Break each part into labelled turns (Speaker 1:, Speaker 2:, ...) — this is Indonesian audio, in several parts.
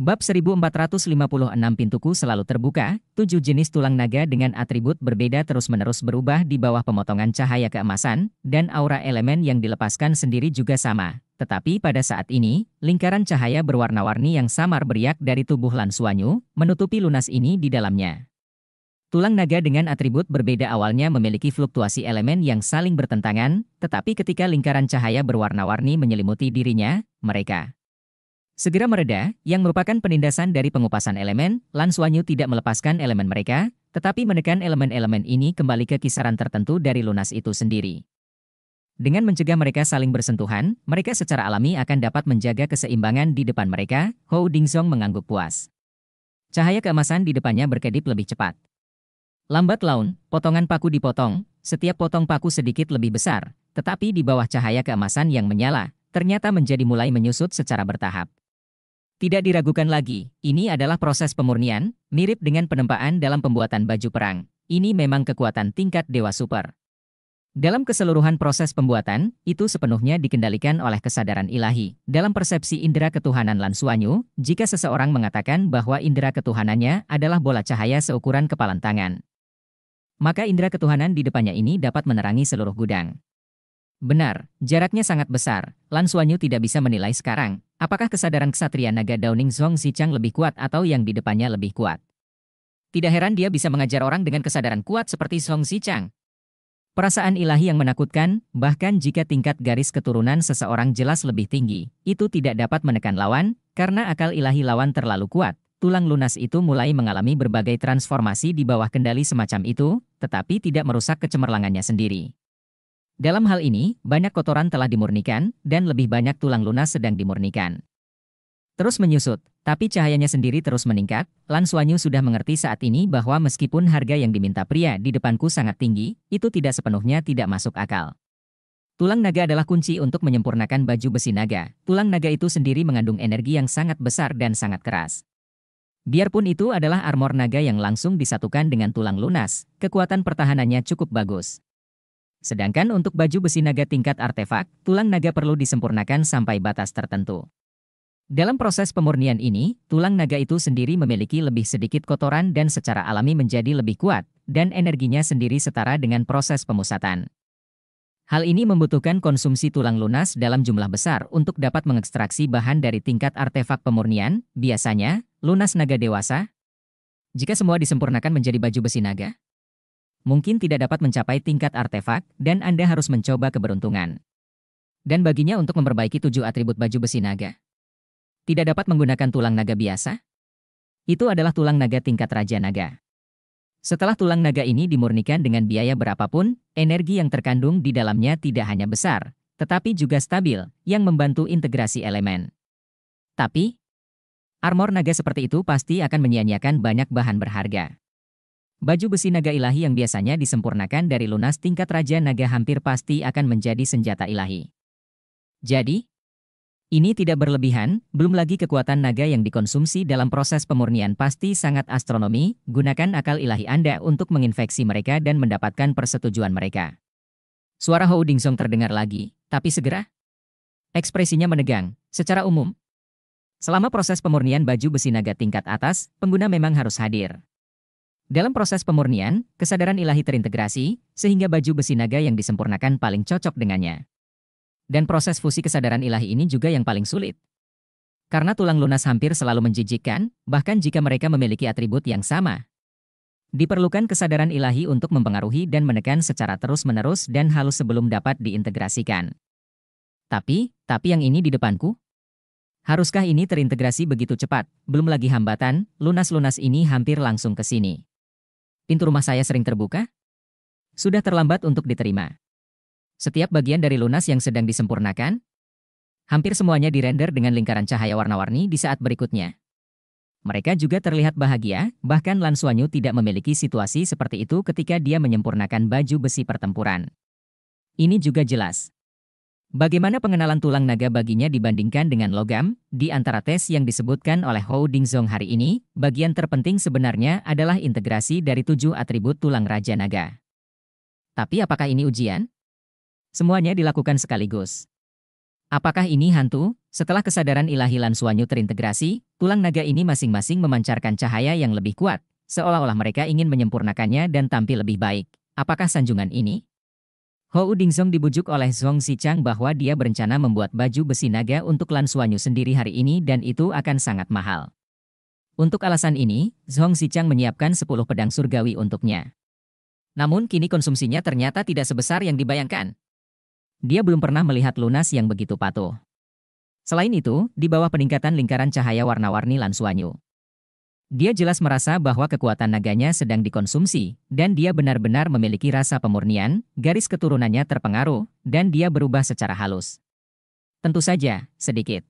Speaker 1: Bab 1456 Pintuku selalu terbuka, tujuh jenis tulang naga dengan atribut berbeda terus-menerus berubah di bawah pemotongan cahaya keemasan, dan aura elemen yang dilepaskan sendiri juga sama. Tetapi pada saat ini, lingkaran cahaya berwarna-warni yang samar beriak dari tubuh Lansuanyu, menutupi lunas ini di dalamnya. Tulang naga dengan atribut berbeda awalnya memiliki fluktuasi elemen yang saling bertentangan, tetapi ketika lingkaran cahaya berwarna-warni menyelimuti dirinya, mereka Segera mereda, yang merupakan penindasan dari pengupasan elemen, Lan tidak melepaskan elemen mereka, tetapi menekan elemen-elemen ini kembali ke kisaran tertentu dari lunas itu sendiri. Dengan mencegah mereka saling bersentuhan, mereka secara alami akan dapat menjaga keseimbangan di depan mereka, Hou Dingzong mengangguk puas. Cahaya keemasan di depannya berkedip lebih cepat. Lambat laun, potongan paku dipotong, setiap potong paku sedikit lebih besar, tetapi di bawah cahaya keemasan yang menyala, ternyata menjadi mulai menyusut secara bertahap. Tidak diragukan lagi, ini adalah proses pemurnian, mirip dengan penempaan dalam pembuatan baju perang. Ini memang kekuatan tingkat Dewa Super. Dalam keseluruhan proses pembuatan, itu sepenuhnya dikendalikan oleh kesadaran ilahi. Dalam persepsi indera ketuhanan Lansuanyu, jika seseorang mengatakan bahwa indera ketuhanannya adalah bola cahaya seukuran kepalan tangan, maka indera ketuhanan di depannya ini dapat menerangi seluruh gudang. Benar, jaraknya sangat besar. Lan Suanyu tidak bisa menilai sekarang, apakah kesadaran kesatria naga Downing Zhong Zichang lebih kuat atau yang di depannya lebih kuat. Tidak heran dia bisa mengajar orang dengan kesadaran kuat seperti Zhong Zichang. Perasaan ilahi yang menakutkan, bahkan jika tingkat garis keturunan seseorang jelas lebih tinggi, itu tidak dapat menekan lawan, karena akal ilahi lawan terlalu kuat. Tulang lunas itu mulai mengalami berbagai transformasi di bawah kendali semacam itu, tetapi tidak merusak kecemerlangannya sendiri. Dalam hal ini, banyak kotoran telah dimurnikan, dan lebih banyak tulang lunas sedang dimurnikan. Terus menyusut, tapi cahayanya sendiri terus meningkat, Lan Suanyu sudah mengerti saat ini bahwa meskipun harga yang diminta pria di depanku sangat tinggi, itu tidak sepenuhnya tidak masuk akal. Tulang naga adalah kunci untuk menyempurnakan baju besi naga. Tulang naga itu sendiri mengandung energi yang sangat besar dan sangat keras. Biarpun itu adalah armor naga yang langsung disatukan dengan tulang lunas, kekuatan pertahanannya cukup bagus. Sedangkan untuk baju besi naga tingkat artefak, tulang naga perlu disempurnakan sampai batas tertentu. Dalam proses pemurnian ini, tulang naga itu sendiri memiliki lebih sedikit kotoran dan secara alami menjadi lebih kuat, dan energinya sendiri setara dengan proses pemusatan. Hal ini membutuhkan konsumsi tulang lunas dalam jumlah besar untuk dapat mengekstraksi bahan dari tingkat artefak pemurnian, biasanya lunas naga dewasa. Jika semua disempurnakan menjadi baju besi naga, mungkin tidak dapat mencapai tingkat artefak dan Anda harus mencoba keberuntungan. Dan baginya untuk memperbaiki tujuh atribut baju besi naga. Tidak dapat menggunakan tulang naga biasa? Itu adalah tulang naga tingkat Raja Naga. Setelah tulang naga ini dimurnikan dengan biaya berapapun, energi yang terkandung di dalamnya tidak hanya besar, tetapi juga stabil, yang membantu integrasi elemen. Tapi, armor naga seperti itu pasti akan menyia-nyiakan banyak bahan berharga. Baju besi naga ilahi yang biasanya disempurnakan dari lunas tingkat Raja Naga hampir pasti akan menjadi senjata ilahi. Jadi, ini tidak berlebihan, belum lagi kekuatan naga yang dikonsumsi dalam proses pemurnian pasti sangat astronomi, gunakan akal ilahi Anda untuk menginfeksi mereka dan mendapatkan persetujuan mereka. Suara Hou Dingsong terdengar lagi, tapi segera. Ekspresinya menegang, secara umum. Selama proses pemurnian baju besi naga tingkat atas, pengguna memang harus hadir. Dalam proses pemurnian, kesadaran ilahi terintegrasi, sehingga baju besi naga yang disempurnakan paling cocok dengannya. Dan proses fusi kesadaran ilahi ini juga yang paling sulit. Karena tulang lunas hampir selalu menjijikkan, bahkan jika mereka memiliki atribut yang sama. Diperlukan kesadaran ilahi untuk mempengaruhi dan menekan secara terus-menerus dan halus sebelum dapat diintegrasikan. Tapi, tapi yang ini di depanku, Haruskah ini terintegrasi begitu cepat? Belum lagi hambatan, lunas-lunas ini hampir langsung ke sini. Pintu rumah saya sering terbuka? Sudah terlambat untuk diterima. Setiap bagian dari lunas yang sedang disempurnakan, hampir semuanya dirender dengan lingkaran cahaya warna-warni di saat berikutnya. Mereka juga terlihat bahagia, bahkan Lan tidak memiliki situasi seperti itu ketika dia menyempurnakan baju besi pertempuran. Ini juga jelas. Bagaimana pengenalan tulang naga baginya dibandingkan dengan logam? Di antara tes yang disebutkan oleh Hou Dingzong hari ini, bagian terpenting sebenarnya adalah integrasi dari tujuh atribut tulang raja naga. Tapi apakah ini ujian? Semuanya dilakukan sekaligus. Apakah ini hantu? Setelah kesadaran ilahi Suanyu terintegrasi, tulang naga ini masing-masing memancarkan cahaya yang lebih kuat, seolah-olah mereka ingin menyempurnakannya dan tampil lebih baik. Apakah sanjungan ini? Hou Dingzong dibujuk oleh Zhong Xichang bahwa dia berencana membuat baju besi naga untuk Lan Suanyu sendiri hari ini dan itu akan sangat mahal. Untuk alasan ini, Zhong Xichang menyiapkan 10 pedang surgawi untuknya. Namun kini konsumsinya ternyata tidak sebesar yang dibayangkan. Dia belum pernah melihat lunas yang begitu patuh. Selain itu, di bawah peningkatan lingkaran cahaya warna-warni Lan Suanyu, dia jelas merasa bahwa kekuatan naganya sedang dikonsumsi, dan dia benar-benar memiliki rasa pemurnian, garis keturunannya terpengaruh, dan dia berubah secara halus. Tentu saja, sedikit.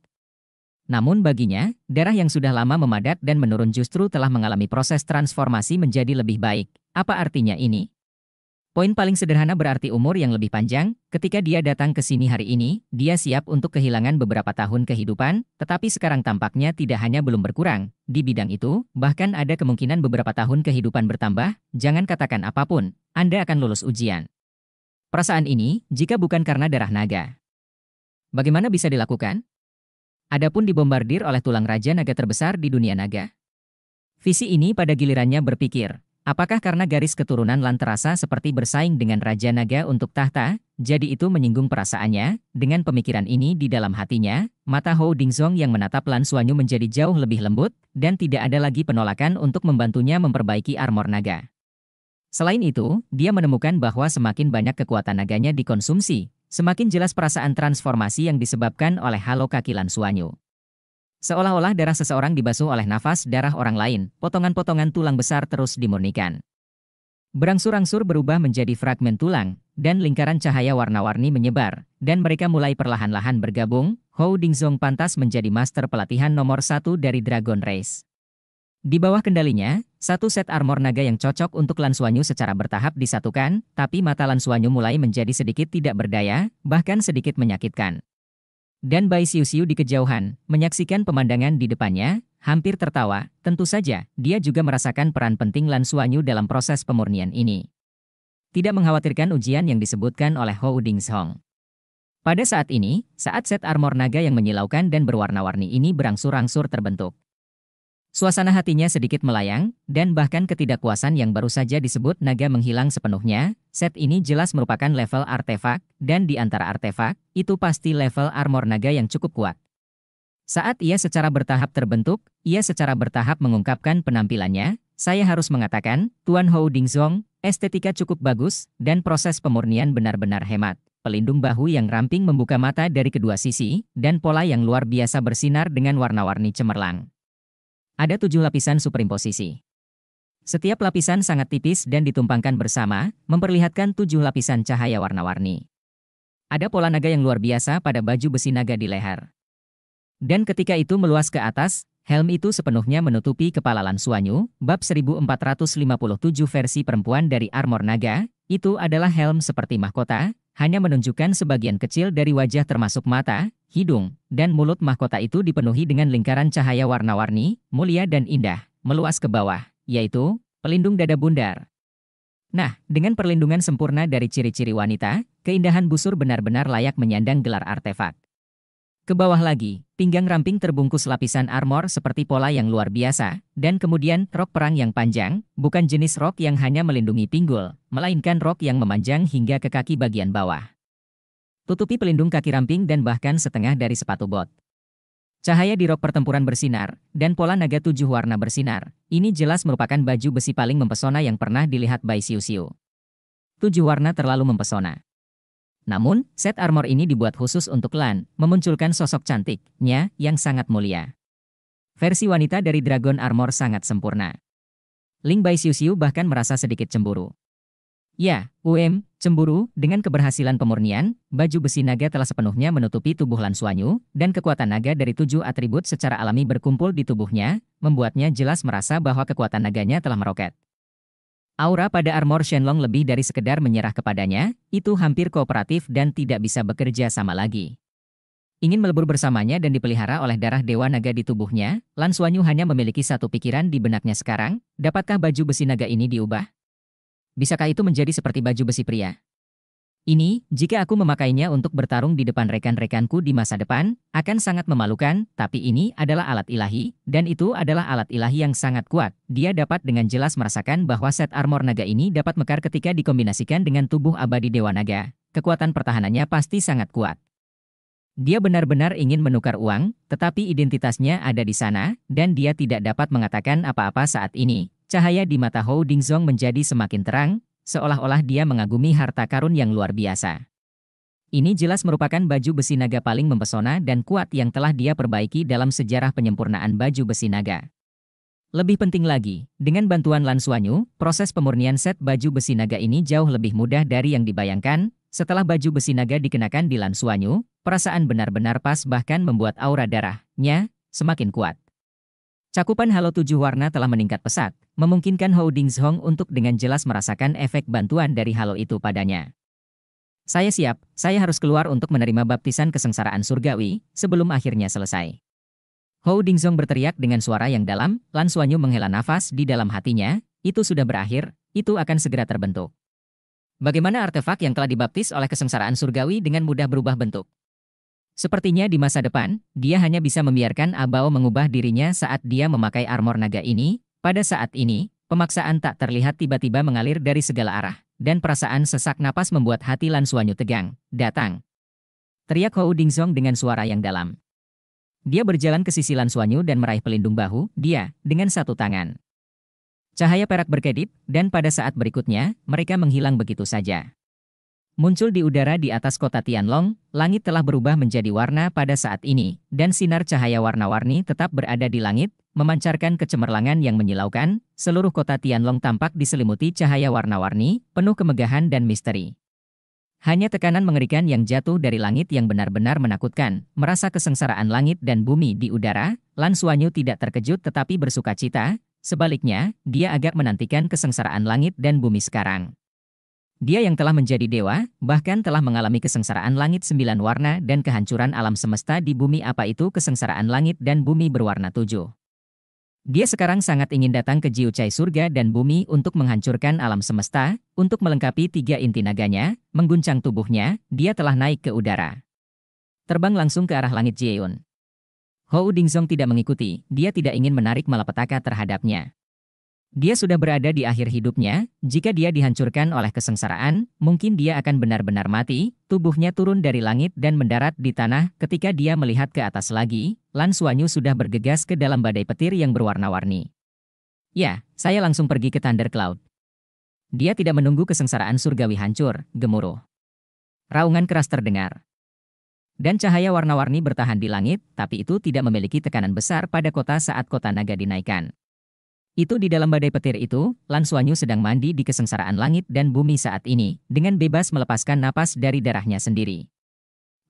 Speaker 1: Namun baginya, darah yang sudah lama memadat dan menurun justru telah mengalami proses transformasi menjadi lebih baik. Apa artinya ini? Poin paling sederhana berarti umur yang lebih panjang, ketika dia datang ke sini hari ini, dia siap untuk kehilangan beberapa tahun kehidupan, tetapi sekarang tampaknya tidak hanya belum berkurang. Di bidang itu, bahkan ada kemungkinan beberapa tahun kehidupan bertambah, jangan katakan apapun, Anda akan lulus ujian. Perasaan ini, jika bukan karena darah naga. Bagaimana bisa dilakukan? Adapun dibombardir oleh tulang raja naga terbesar di dunia naga. Visi ini pada gilirannya berpikir, Apakah karena garis keturunan Lan terasa seperti bersaing dengan Raja Naga untuk tahta, jadi itu menyinggung perasaannya, dengan pemikiran ini di dalam hatinya, mata Hou Dingzong yang menatap Lan Suanyu menjadi jauh lebih lembut, dan tidak ada lagi penolakan untuk membantunya memperbaiki armor naga. Selain itu, dia menemukan bahwa semakin banyak kekuatan naganya dikonsumsi, semakin jelas perasaan transformasi yang disebabkan oleh halo kaki Lan Suanyu. Seolah-olah darah seseorang dibasuh oleh nafas darah orang lain, potongan-potongan tulang besar terus dimurnikan. Berangsur-angsur berubah menjadi fragmen tulang, dan lingkaran cahaya warna-warni menyebar, dan mereka mulai perlahan-lahan bergabung, Hou Dingzong pantas menjadi master pelatihan nomor satu dari Dragon Race. Di bawah kendalinya, satu set armor naga yang cocok untuk Lan Suanyu secara bertahap disatukan, tapi mata Lan Suanyu mulai menjadi sedikit tidak berdaya, bahkan sedikit menyakitkan. Dan Bai Siu di kejauhan, menyaksikan pemandangan di depannya, hampir tertawa, tentu saja, dia juga merasakan peran penting Lan Suanyu dalam proses pemurnian ini. Tidak mengkhawatirkan ujian yang disebutkan oleh Hou Ding Song. Pada saat ini, saat set armor naga yang menyilaukan dan berwarna-warni ini berangsur-angsur terbentuk, Suasana hatinya sedikit melayang, dan bahkan ketidakpuasan yang baru saja disebut naga menghilang sepenuhnya, set ini jelas merupakan level artefak, dan di antara artefak, itu pasti level armor naga yang cukup kuat. Saat ia secara bertahap terbentuk, ia secara bertahap mengungkapkan penampilannya, saya harus mengatakan, Tuan Hou Dingzong, estetika cukup bagus, dan proses pemurnian benar-benar hemat. Pelindung bahu yang ramping membuka mata dari kedua sisi, dan pola yang luar biasa bersinar dengan warna-warni cemerlang. Ada tujuh lapisan superimposisi. Setiap lapisan sangat tipis dan ditumpangkan bersama, memperlihatkan tujuh lapisan cahaya warna-warni. Ada pola naga yang luar biasa pada baju besi naga di leher. Dan ketika itu meluas ke atas, helm itu sepenuhnya menutupi kepala Lansuanyu, bab 1457 versi perempuan dari armor naga, itu adalah helm seperti mahkota, hanya menunjukkan sebagian kecil dari wajah termasuk mata, hidung, dan mulut mahkota itu dipenuhi dengan lingkaran cahaya warna-warni, mulia dan indah, meluas ke bawah, yaitu pelindung dada bundar. Nah, dengan perlindungan sempurna dari ciri-ciri wanita, keindahan busur benar-benar layak menyandang gelar artefak. Ke bawah lagi, pinggang ramping terbungkus lapisan armor seperti pola yang luar biasa, dan kemudian rok perang yang panjang, bukan jenis rok yang hanya melindungi pinggul, melainkan rok yang memanjang hingga ke kaki bagian bawah. Tutupi pelindung kaki ramping dan bahkan setengah dari sepatu bot. Cahaya di rok pertempuran bersinar, dan pola naga tujuh warna bersinar. Ini jelas merupakan baju besi paling mempesona yang pernah dilihat by Siu Siu. Tujuh warna terlalu mempesona. Namun, set armor ini dibuat khusus untuk Lan, memunculkan sosok cantiknya yang sangat mulia. Versi wanita dari Dragon Armor sangat sempurna. Ling Bai Xiu Xiu bahkan merasa sedikit cemburu. Ya, UM, cemburu, dengan keberhasilan pemurnian, baju besi naga telah sepenuhnya menutupi tubuh Lan Suanyu, dan kekuatan naga dari tujuh atribut secara alami berkumpul di tubuhnya, membuatnya jelas merasa bahwa kekuatan naganya telah meroket. Aura pada armor Shenlong lebih dari sekedar menyerah kepadanya, itu hampir kooperatif dan tidak bisa bekerja sama lagi. Ingin melebur bersamanya dan dipelihara oleh darah dewa naga di tubuhnya, Lan Suanyu hanya memiliki satu pikiran di benaknya sekarang, dapatkah baju besi naga ini diubah? Bisakah itu menjadi seperti baju besi pria? Ini, jika aku memakainya untuk bertarung di depan rekan-rekanku di masa depan, akan sangat memalukan, tapi ini adalah alat ilahi, dan itu adalah alat ilahi yang sangat kuat. Dia dapat dengan jelas merasakan bahwa set armor naga ini dapat mekar ketika dikombinasikan dengan tubuh abadi Dewa Naga. Kekuatan pertahanannya pasti sangat kuat. Dia benar-benar ingin menukar uang, tetapi identitasnya ada di sana, dan dia tidak dapat mengatakan apa-apa saat ini. Cahaya di mata Hou Dingzong menjadi semakin terang, seolah-olah dia mengagumi harta karun yang luar biasa. Ini jelas merupakan baju besi naga paling mempesona dan kuat yang telah dia perbaiki dalam sejarah penyempurnaan baju besi naga. Lebih penting lagi, dengan bantuan Lan Suanyu, proses pemurnian set baju besi naga ini jauh lebih mudah dari yang dibayangkan. Setelah baju besi naga dikenakan di Lan Suanyu, perasaan benar-benar pas bahkan membuat aura darahnya semakin kuat. Cakupan Halo tujuh warna telah meningkat pesat, memungkinkan Hou Hong untuk dengan jelas merasakan efek bantuan dari Halo itu padanya. Saya siap, saya harus keluar untuk menerima baptisan kesengsaraan surgawi, sebelum akhirnya selesai. Hou Dingzong berteriak dengan suara yang dalam, Lan Suanyu menghela nafas di dalam hatinya, itu sudah berakhir, itu akan segera terbentuk. Bagaimana artefak yang telah dibaptis oleh kesengsaraan surgawi dengan mudah berubah bentuk? Sepertinya di masa depan, dia hanya bisa membiarkan Abao mengubah dirinya saat dia memakai armor naga ini. Pada saat ini, pemaksaan tak terlihat tiba-tiba mengalir dari segala arah, dan perasaan sesak napas membuat hati Lan Suanyu tegang. Datang! Teriak Hou Dingzong dengan suara yang dalam. Dia berjalan ke sisi Lan Suanyu dan meraih pelindung bahu dia dengan satu tangan. Cahaya perak berkedip, dan pada saat berikutnya, mereka menghilang begitu saja muncul di udara di atas kota Tianlong, langit telah berubah menjadi warna pada saat ini, dan sinar cahaya warna-warni tetap berada di langit, memancarkan kecemerlangan yang menyilaukan, seluruh kota Tianlong tampak diselimuti cahaya warna-warni, penuh kemegahan dan misteri. Hanya tekanan mengerikan yang jatuh dari langit yang benar-benar menakutkan, merasa kesengsaraan langit dan bumi di udara, Lan Suanyu tidak terkejut tetapi bersuka cita, sebaliknya, dia agak menantikan kesengsaraan langit dan bumi sekarang. Dia yang telah menjadi dewa, bahkan telah mengalami kesengsaraan langit sembilan warna dan kehancuran alam semesta di bumi apa itu kesengsaraan langit dan bumi berwarna tujuh. Dia sekarang sangat ingin datang ke Jiucai surga dan bumi untuk menghancurkan alam semesta, untuk melengkapi tiga inti naganya, mengguncang tubuhnya, dia telah naik ke udara. Terbang langsung ke arah langit Jieun. Hou Dingzong tidak mengikuti, dia tidak ingin menarik malapetaka terhadapnya. Dia sudah berada di akhir hidupnya, jika dia dihancurkan oleh kesengsaraan, mungkin dia akan benar-benar mati, tubuhnya turun dari langit dan mendarat di tanah, ketika dia melihat ke atas lagi, Lan Suanyu sudah bergegas ke dalam badai petir yang berwarna-warni. Ya, saya langsung pergi ke Thunder Cloud. Dia tidak menunggu kesengsaraan surgawi hancur, gemuruh. Raungan keras terdengar. Dan cahaya warna-warni bertahan di langit, tapi itu tidak memiliki tekanan besar pada kota saat kota naga dinaikkan. Itu di dalam badai petir itu, Lan Suanyu sedang mandi di kesengsaraan langit dan bumi saat ini, dengan bebas melepaskan napas dari darahnya sendiri.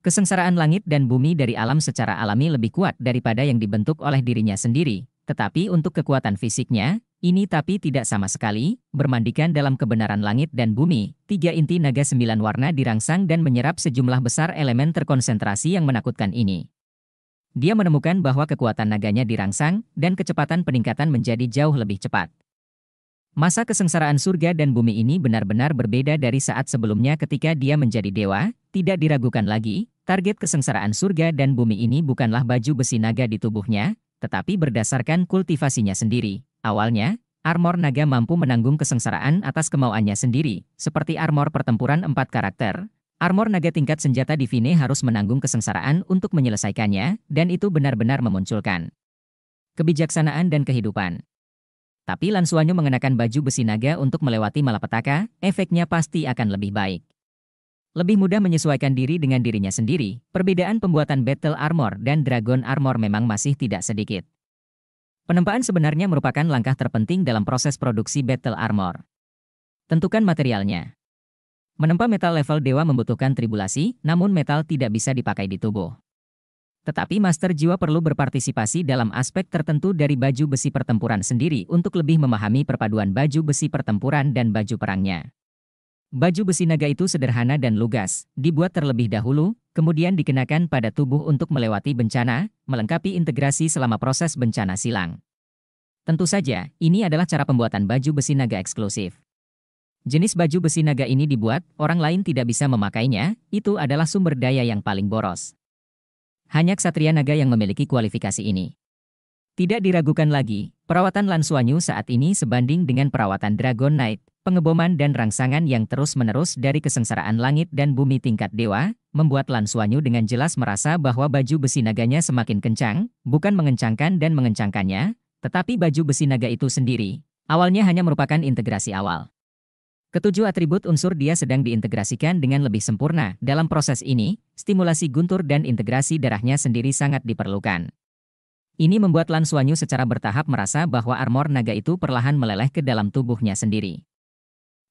Speaker 1: Kesengsaraan langit dan bumi dari alam secara alami lebih kuat daripada yang dibentuk oleh dirinya sendiri, tetapi untuk kekuatan fisiknya, ini tapi tidak sama sekali, bermandikan dalam kebenaran langit dan bumi, tiga inti naga sembilan warna dirangsang dan menyerap sejumlah besar elemen terkonsentrasi yang menakutkan ini. Dia menemukan bahwa kekuatan naganya dirangsang dan kecepatan peningkatan menjadi jauh lebih cepat. Masa kesengsaraan surga dan bumi ini benar-benar berbeda dari saat sebelumnya ketika dia menjadi dewa, tidak diragukan lagi, target kesengsaraan surga dan bumi ini bukanlah baju besi naga di tubuhnya, tetapi berdasarkan kultivasinya sendiri. Awalnya, armor naga mampu menanggung kesengsaraan atas kemauannya sendiri, seperti armor pertempuran empat karakter, Armor naga tingkat senjata Divine harus menanggung kesengsaraan untuk menyelesaikannya, dan itu benar-benar memunculkan kebijaksanaan dan kehidupan. Tapi Lansuanyo mengenakan baju besi naga untuk melewati malapetaka, efeknya pasti akan lebih baik. Lebih mudah menyesuaikan diri dengan dirinya sendiri, perbedaan pembuatan Battle Armor dan Dragon Armor memang masih tidak sedikit. Penempaan sebenarnya merupakan langkah terpenting dalam proses produksi Battle Armor. Tentukan materialnya. Menempa metal level dewa membutuhkan tribulasi, namun metal tidak bisa dipakai di tubuh. Tetapi Master Jiwa perlu berpartisipasi dalam aspek tertentu dari baju besi pertempuran sendiri untuk lebih memahami perpaduan baju besi pertempuran dan baju perangnya. Baju besi naga itu sederhana dan lugas, dibuat terlebih dahulu, kemudian dikenakan pada tubuh untuk melewati bencana, melengkapi integrasi selama proses bencana silang. Tentu saja, ini adalah cara pembuatan baju besi naga eksklusif. Jenis baju besi naga ini dibuat, orang lain tidak bisa memakainya, itu adalah sumber daya yang paling boros. Hanya ksatria naga yang memiliki kualifikasi ini. Tidak diragukan lagi, perawatan Lansuanyu saat ini sebanding dengan perawatan Dragon Knight, pengeboman dan rangsangan yang terus-menerus dari kesengsaraan langit dan bumi tingkat dewa, membuat Lansuanyu dengan jelas merasa bahwa baju besi naganya semakin kencang, bukan mengencangkan dan mengencangkannya, tetapi baju besi naga itu sendiri, awalnya hanya merupakan integrasi awal. Ketujuh atribut unsur dia sedang diintegrasikan dengan lebih sempurna. Dalam proses ini, stimulasi guntur dan integrasi darahnya sendiri sangat diperlukan. Ini membuat Lan Suanyu secara bertahap merasa bahwa armor naga itu perlahan meleleh ke dalam tubuhnya sendiri.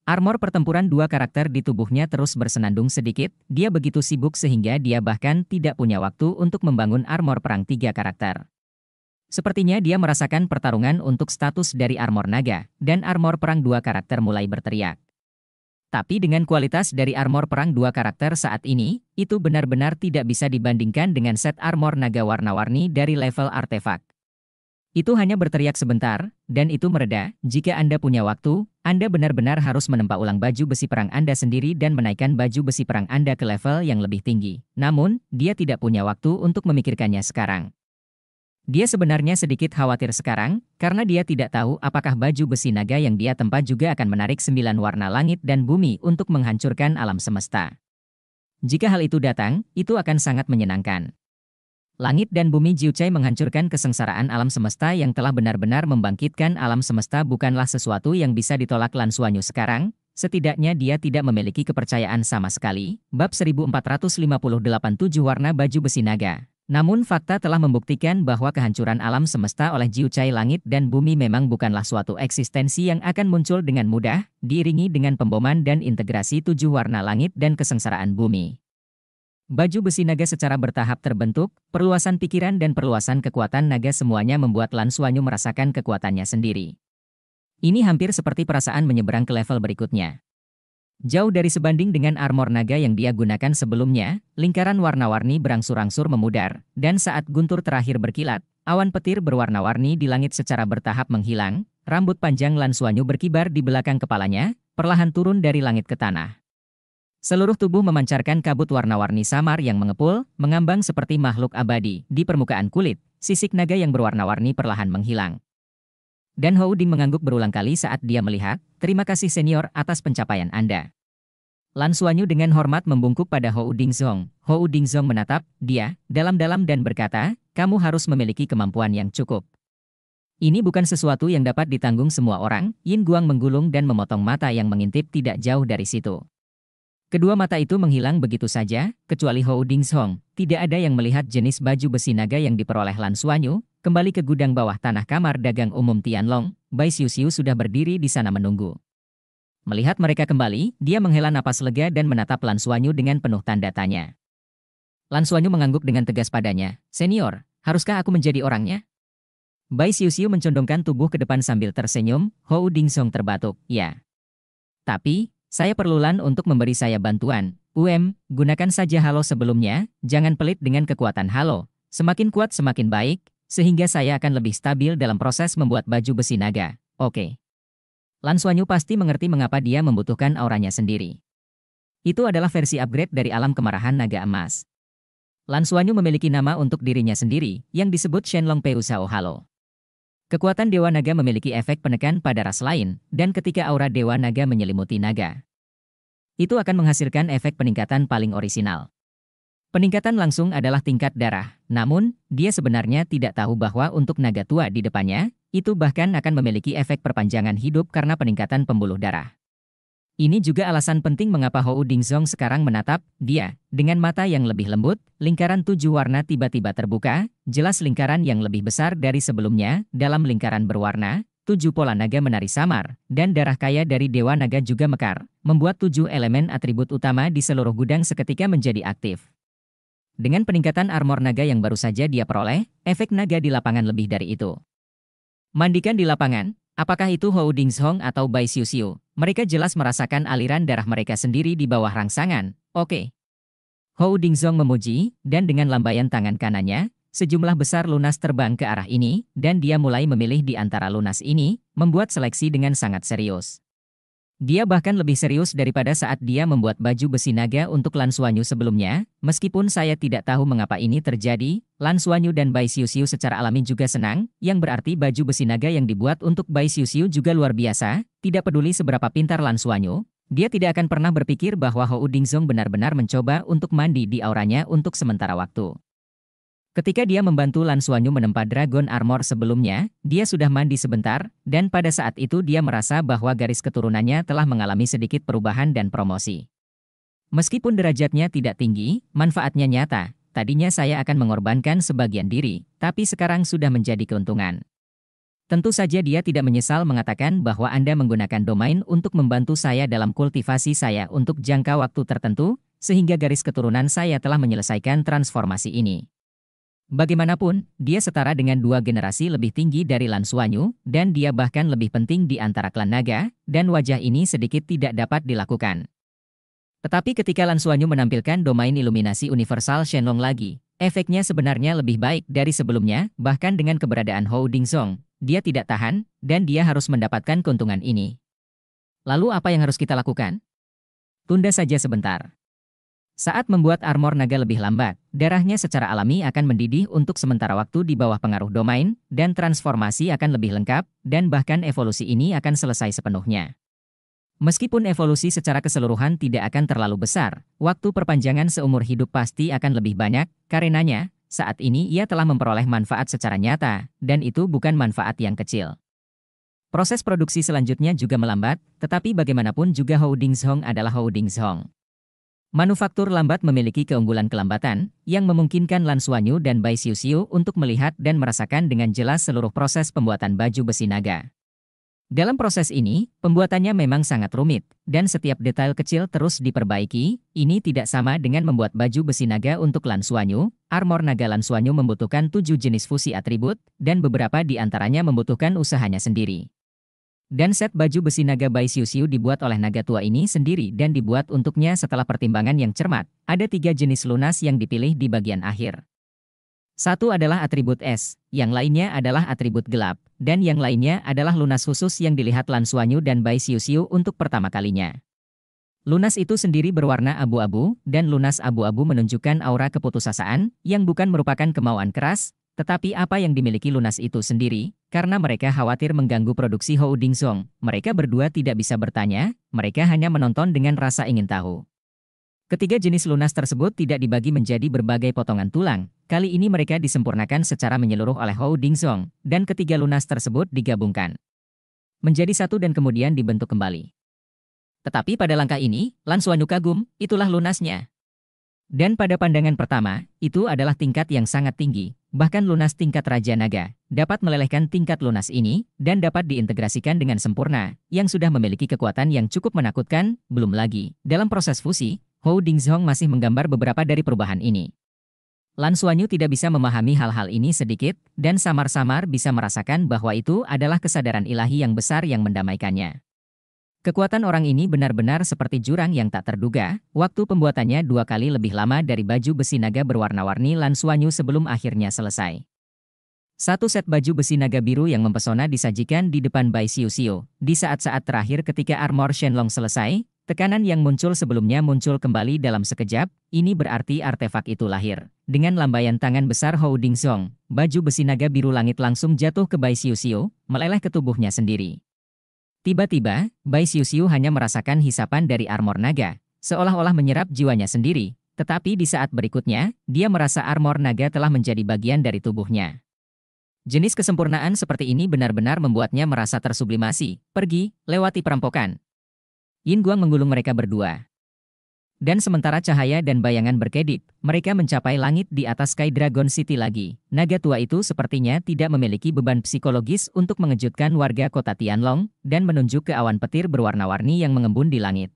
Speaker 1: Armor pertempuran dua karakter di tubuhnya terus bersenandung sedikit, dia begitu sibuk sehingga dia bahkan tidak punya waktu untuk membangun armor perang tiga karakter. Sepertinya dia merasakan pertarungan untuk status dari armor naga, dan armor perang dua karakter mulai berteriak. Tapi dengan kualitas dari armor perang dua karakter saat ini, itu benar-benar tidak bisa dibandingkan dengan set armor naga warna-warni dari level artefak. Itu hanya berteriak sebentar, dan itu mereda. Jika Anda punya waktu, Anda benar-benar harus menempa ulang baju besi perang Anda sendiri dan menaikkan baju besi perang Anda ke level yang lebih tinggi. Namun, dia tidak punya waktu untuk memikirkannya sekarang. Dia sebenarnya sedikit khawatir sekarang, karena dia tidak tahu apakah baju besi naga yang dia tempa juga akan menarik sembilan warna langit dan bumi untuk menghancurkan alam semesta. Jika hal itu datang, itu akan sangat menyenangkan. Langit dan bumi Jiuchai menghancurkan kesengsaraan alam semesta yang telah benar-benar membangkitkan alam semesta bukanlah sesuatu yang bisa ditolak Lan Suanyu sekarang, setidaknya dia tidak memiliki kepercayaan sama sekali. Bab 1458 7 Warna Baju Besi Naga namun fakta telah membuktikan bahwa kehancuran alam semesta oleh jiucai langit dan bumi memang bukanlah suatu eksistensi yang akan muncul dengan mudah, diiringi dengan pemboman dan integrasi tujuh warna langit dan kesengsaraan bumi. Baju besi naga secara bertahap terbentuk, perluasan pikiran dan perluasan kekuatan naga semuanya membuat Lan Suanyu merasakan kekuatannya sendiri. Ini hampir seperti perasaan menyeberang ke level berikutnya. Jauh dari sebanding dengan armor naga yang dia gunakan sebelumnya, lingkaran warna-warni berangsur-angsur memudar, dan saat guntur terakhir berkilat, awan petir berwarna-warni di langit secara bertahap menghilang, rambut panjang Lansuanyu berkibar di belakang kepalanya, perlahan turun dari langit ke tanah. Seluruh tubuh memancarkan kabut warna-warni samar yang mengepul, mengambang seperti makhluk abadi. Di permukaan kulit, sisik naga yang berwarna-warni perlahan menghilang. Dan Hou Ding mengangguk berulang kali saat dia melihat, terima kasih senior atas pencapaian Anda. Lan Suanyu dengan hormat membungkuk pada Hou Ding Zong. Hou Ding Zong menatap dia dalam-dalam dan berkata, kamu harus memiliki kemampuan yang cukup. Ini bukan sesuatu yang dapat ditanggung semua orang, Yin Guang menggulung dan memotong mata yang mengintip tidak jauh dari situ. Kedua mata itu menghilang begitu saja, kecuali Hou Ding Song. Tidak ada yang melihat jenis baju besi naga yang diperoleh Lan Suanyu, kembali ke gudang bawah tanah kamar dagang umum Tianlong, Bai Xiu Xiu sudah berdiri di sana menunggu. Melihat mereka kembali, dia menghela napas lega dan menatap Lan Suanyu dengan penuh tanda tanya. Lan Suanyu mengangguk dengan tegas padanya, Senior, haruskah aku menjadi orangnya? Bai Xiu Xiu mencondongkan tubuh ke depan sambil tersenyum, Hou Ding Song terbatuk, ya. Tapi, saya LAN untuk memberi saya bantuan. UM, gunakan saja halo sebelumnya, jangan pelit dengan kekuatan halo. Semakin kuat semakin baik, sehingga saya akan lebih stabil dalam proses membuat baju besi naga. Oke. Okay. Lan Suanyu pasti mengerti mengapa dia membutuhkan auranya sendiri. Itu adalah versi upgrade dari alam kemarahan naga emas. Lan Suanyu memiliki nama untuk dirinya sendiri, yang disebut Shenlong Peu Sao Halo. Kekuatan Dewa Naga memiliki efek penekan pada ras lain, dan ketika aura Dewa Naga menyelimuti naga, itu akan menghasilkan efek peningkatan paling orisinal. Peningkatan langsung adalah tingkat darah, namun dia sebenarnya tidak tahu bahwa untuk naga tua di depannya, itu bahkan akan memiliki efek perpanjangan hidup karena peningkatan pembuluh darah. Ini juga alasan penting mengapa Hou Dingzong sekarang menatap dia dengan mata yang lebih lembut. Lingkaran tujuh warna tiba-tiba terbuka, jelas lingkaran yang lebih besar dari sebelumnya. Dalam lingkaran berwarna, tujuh pola naga menari samar, dan darah kaya dari dewa naga juga mekar, membuat tujuh elemen atribut utama di seluruh gudang seketika menjadi aktif. Dengan peningkatan armor naga yang baru saja dia peroleh, efek naga di lapangan lebih dari itu. Mandikan di lapangan, Apakah itu Hou Ding Dingzhong atau Bai Xiu Xiu? Mereka jelas merasakan aliran darah mereka sendiri di bawah rangsangan. Oke. Hou Ding Dingzhong memuji, dan dengan lambaian tangan kanannya, sejumlah besar lunas terbang ke arah ini, dan dia mulai memilih di antara lunas ini, membuat seleksi dengan sangat serius. Dia bahkan lebih serius daripada saat dia membuat baju besi naga untuk Lansuanyu sebelumnya, meskipun saya tidak tahu mengapa ini terjadi, Lansuanyu dan Bai Xiu Xiu secara alami juga senang, yang berarti baju besi naga yang dibuat untuk Bai Xiu Xiu juga luar biasa, tidak peduli seberapa pintar Lansuanyu, dia tidak akan pernah berpikir bahwa Hou Dingzong benar-benar mencoba untuk mandi di auranya untuk sementara waktu. Ketika dia membantu Lan Suanyu menempa Dragon Armor sebelumnya, dia sudah mandi sebentar, dan pada saat itu dia merasa bahwa garis keturunannya telah mengalami sedikit perubahan dan promosi. Meskipun derajatnya tidak tinggi, manfaatnya nyata. Tadinya saya akan mengorbankan sebagian diri, tapi sekarang sudah menjadi keuntungan. Tentu saja dia tidak menyesal mengatakan bahwa Anda menggunakan domain untuk membantu saya dalam kultivasi saya untuk jangka waktu tertentu, sehingga garis keturunan saya telah menyelesaikan transformasi ini. Bagaimanapun, dia setara dengan dua generasi lebih tinggi dari Lan Suanyu, dan dia bahkan lebih penting di antara klan naga, dan wajah ini sedikit tidak dapat dilakukan. Tetapi ketika Lan Suanyu menampilkan domain iluminasi universal Shenlong lagi, efeknya sebenarnya lebih baik dari sebelumnya, bahkan dengan keberadaan Hou Dingzong, dia tidak tahan, dan dia harus mendapatkan keuntungan ini. Lalu apa yang harus kita lakukan? Tunda saja sebentar. Saat membuat armor naga lebih lambat, darahnya secara alami akan mendidih untuk sementara waktu di bawah pengaruh domain, dan transformasi akan lebih lengkap, dan bahkan evolusi ini akan selesai sepenuhnya. Meskipun evolusi secara keseluruhan tidak akan terlalu besar, waktu perpanjangan seumur hidup pasti akan lebih banyak, karenanya, saat ini ia telah memperoleh manfaat secara nyata, dan itu bukan manfaat yang kecil. Proses produksi selanjutnya juga melambat, tetapi bagaimanapun juga Hou Dingzhong adalah Hou Dingzhong. Manufaktur lambat memiliki keunggulan kelambatan yang memungkinkan Lansuanyu dan Bai Xiu Xiu untuk melihat dan merasakan dengan jelas seluruh proses pembuatan baju besi naga. Dalam proses ini, pembuatannya memang sangat rumit, dan setiap detail kecil terus diperbaiki. Ini tidak sama dengan membuat baju besi naga untuk Lansuanyu. Armor naga Lansuanyu membutuhkan tujuh jenis fusi atribut, dan beberapa di antaranya membutuhkan usahanya sendiri. Dan set baju besi naga by Xiu Xiu dibuat oleh naga tua ini sendiri dan dibuat untuknya setelah pertimbangan yang cermat. Ada tiga jenis lunas yang dipilih di bagian akhir. Satu adalah atribut es, yang lainnya adalah atribut gelap, dan yang lainnya adalah lunas khusus yang dilihat Lan Suanyu dan Bai Xiu Xiu untuk pertama kalinya. Lunas itu sendiri berwarna abu-abu, dan lunas abu-abu menunjukkan aura keputusasaan, yang bukan merupakan kemauan keras, tetapi apa yang dimiliki lunas itu sendiri, karena mereka khawatir mengganggu produksi Hou Ding Song, mereka berdua tidak bisa bertanya, mereka hanya menonton dengan rasa ingin tahu. Ketiga jenis lunas tersebut tidak dibagi menjadi berbagai potongan tulang, kali ini mereka disempurnakan secara menyeluruh oleh Hou Ding Song, dan ketiga lunas tersebut digabungkan. Menjadi satu dan kemudian dibentuk kembali. Tetapi pada langkah ini, Lan kagum, itulah lunasnya. Dan pada pandangan pertama, itu adalah tingkat yang sangat tinggi, Bahkan lunas tingkat Raja Naga dapat melelehkan tingkat lunas ini dan dapat diintegrasikan dengan sempurna, yang sudah memiliki kekuatan yang cukup menakutkan, belum lagi. Dalam proses fusi, Hou Dingzhong masih menggambar beberapa dari perubahan ini. Lan Suanyu tidak bisa memahami hal-hal ini sedikit, dan samar-samar bisa merasakan bahwa itu adalah kesadaran ilahi yang besar yang mendamaikannya. Kekuatan orang ini benar-benar seperti jurang yang tak terduga, waktu pembuatannya dua kali lebih lama dari baju besi naga berwarna-warni Lansuanyu sebelum akhirnya selesai. Satu set baju besi naga biru yang mempesona disajikan di depan Bai Xiu Xiu. Di saat-saat terakhir ketika armor Shenlong selesai, tekanan yang muncul sebelumnya muncul kembali dalam sekejap, ini berarti artefak itu lahir. Dengan lambaian tangan besar Hou Ding Song, baju besi naga biru langit langsung jatuh ke Bai Xiu Xiu, meleleh ke tubuhnya sendiri. Tiba-tiba, Bai Xiu Xiu hanya merasakan hisapan dari armor naga, seolah-olah menyerap jiwanya sendiri, tetapi di saat berikutnya, dia merasa armor naga telah menjadi bagian dari tubuhnya. Jenis kesempurnaan seperti ini benar-benar membuatnya merasa tersublimasi, pergi, lewati perampokan. Yin Guang menggulung mereka berdua. Dan sementara cahaya dan bayangan berkedip, mereka mencapai langit di atas Sky Dragon City lagi. Naga tua itu sepertinya tidak memiliki beban psikologis untuk mengejutkan warga kota Tianlong, dan menunjuk ke awan petir berwarna-warni yang mengembun di langit.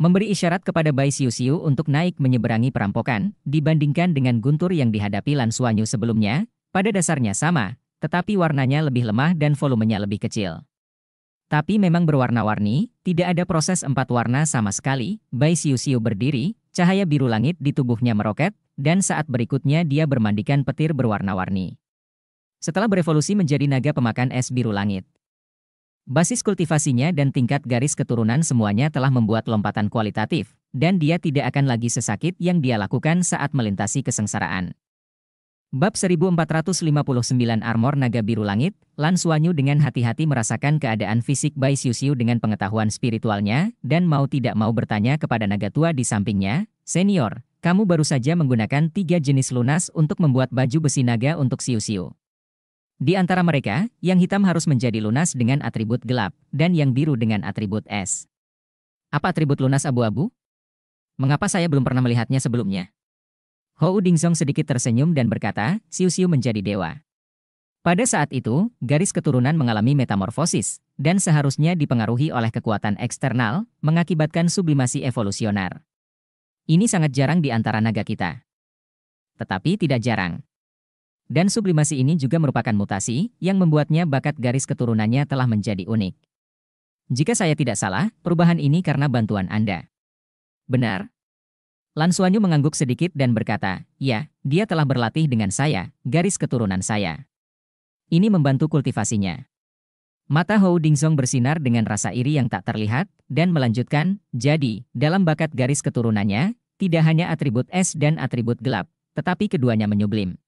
Speaker 1: Memberi isyarat kepada Bai Xiu Xiu untuk naik menyeberangi perampokan, dibandingkan dengan guntur yang dihadapi Lan Suanyu sebelumnya, pada dasarnya sama, tetapi warnanya lebih lemah dan volumenya lebih kecil. Tapi memang berwarna-warni, tidak ada proses empat warna sama sekali. Bai Siu Siu berdiri, cahaya biru langit di tubuhnya meroket, dan saat berikutnya dia bermandikan petir berwarna-warni. Setelah berevolusi menjadi naga pemakan es biru langit. Basis kultivasinya dan tingkat garis keturunan semuanya telah membuat lompatan kualitatif, dan dia tidak akan lagi sesakit yang dia lakukan saat melintasi kesengsaraan. Bab 1459 Armor Naga Biru Langit, Lan Suanyu dengan hati-hati merasakan keadaan fisik Bai Xiu dengan pengetahuan spiritualnya, dan mau tidak mau bertanya kepada naga tua di sampingnya, Senior, kamu baru saja menggunakan tiga jenis lunas untuk membuat baju besi naga untuk Xiu. Di antara mereka, yang hitam harus menjadi lunas dengan atribut gelap, dan yang biru dengan atribut es. Apa atribut lunas abu-abu? Mengapa saya belum pernah melihatnya sebelumnya? Hou Dingzong sedikit tersenyum dan berkata, Siu Siu menjadi dewa. Pada saat itu, garis keturunan mengalami metamorfosis, dan seharusnya dipengaruhi oleh kekuatan eksternal, mengakibatkan sublimasi evolusioner. Ini sangat jarang di antara naga kita. Tetapi tidak jarang. Dan sublimasi ini juga merupakan mutasi, yang membuatnya bakat garis keturunannya telah menjadi unik. Jika saya tidak salah, perubahan ini karena bantuan Anda. Benar, Lan Suanyu mengangguk sedikit dan berkata, ya, dia telah berlatih dengan saya, garis keturunan saya. Ini membantu kultivasinya. Mata Hou Dingzong bersinar dengan rasa iri yang tak terlihat, dan melanjutkan, jadi, dalam bakat garis keturunannya, tidak hanya atribut es dan atribut gelap, tetapi keduanya menyublim.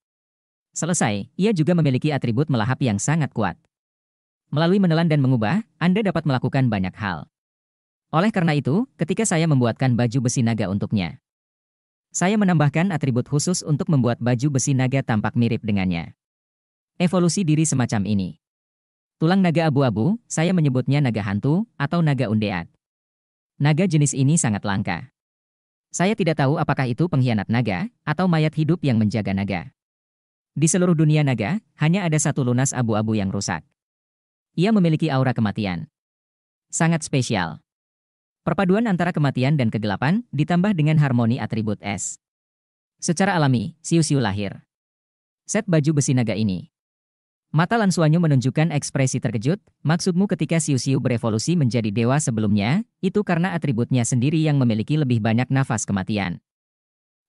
Speaker 1: Selesai, ia juga memiliki atribut melahap yang sangat kuat. Melalui menelan dan mengubah, Anda dapat melakukan banyak hal. Oleh karena itu, ketika saya membuatkan baju besi naga untuknya, saya menambahkan atribut khusus untuk membuat baju besi naga tampak mirip dengannya. Evolusi diri semacam ini. Tulang naga abu-abu, saya menyebutnya naga hantu atau naga undead. Naga jenis ini sangat langka. Saya tidak tahu apakah itu pengkhianat naga atau mayat hidup yang menjaga naga. Di seluruh dunia naga, hanya ada satu lunas abu-abu yang rusak. Ia memiliki aura kematian. Sangat spesial. Perpaduan antara kematian dan kegelapan ditambah dengan harmoni atribut es. Secara alami, siu-siu lahir. Set baju besi naga ini. Mata Lansuanyu menunjukkan ekspresi terkejut, maksudmu ketika siu-siu berevolusi menjadi dewa sebelumnya, itu karena atributnya sendiri yang memiliki lebih banyak nafas kematian.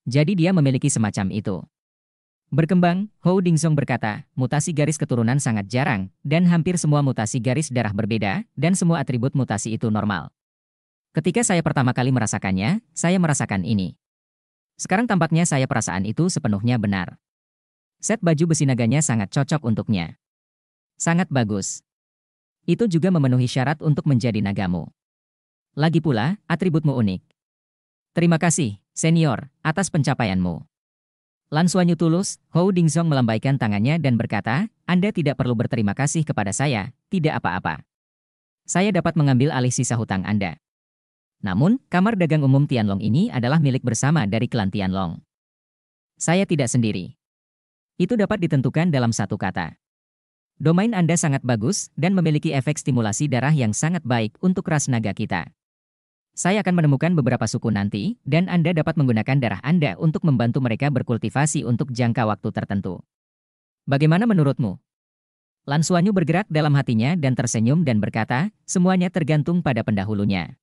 Speaker 1: Jadi dia memiliki semacam itu. Berkembang, Hou Dingzong berkata, mutasi garis keturunan sangat jarang, dan hampir semua mutasi garis darah berbeda, dan semua atribut mutasi itu normal. Ketika saya pertama kali merasakannya, saya merasakan ini. Sekarang tampaknya saya perasaan itu sepenuhnya benar. Set baju besi naganya sangat cocok untuknya. Sangat bagus. Itu juga memenuhi syarat untuk menjadi nagamu. Lagi pula, atributmu unik. Terima kasih, senior, atas pencapaianmu. Suanyu tulus, Hou Dingzong melambaikan tangannya dan berkata, Anda tidak perlu berterima kasih kepada saya, tidak apa-apa. Saya dapat mengambil alih sisa hutang Anda. Namun, kamar dagang umum Tianlong ini adalah milik bersama dari klan Tianlong. Saya tidak sendiri. Itu dapat ditentukan dalam satu kata. Domain Anda sangat bagus dan memiliki efek stimulasi darah yang sangat baik untuk ras naga kita. Saya akan menemukan beberapa suku nanti, dan Anda dapat menggunakan darah Anda untuk membantu mereka berkultivasi untuk jangka waktu tertentu. Bagaimana menurutmu? Lansuanyu bergerak dalam hatinya dan tersenyum dan berkata, semuanya tergantung pada pendahulunya.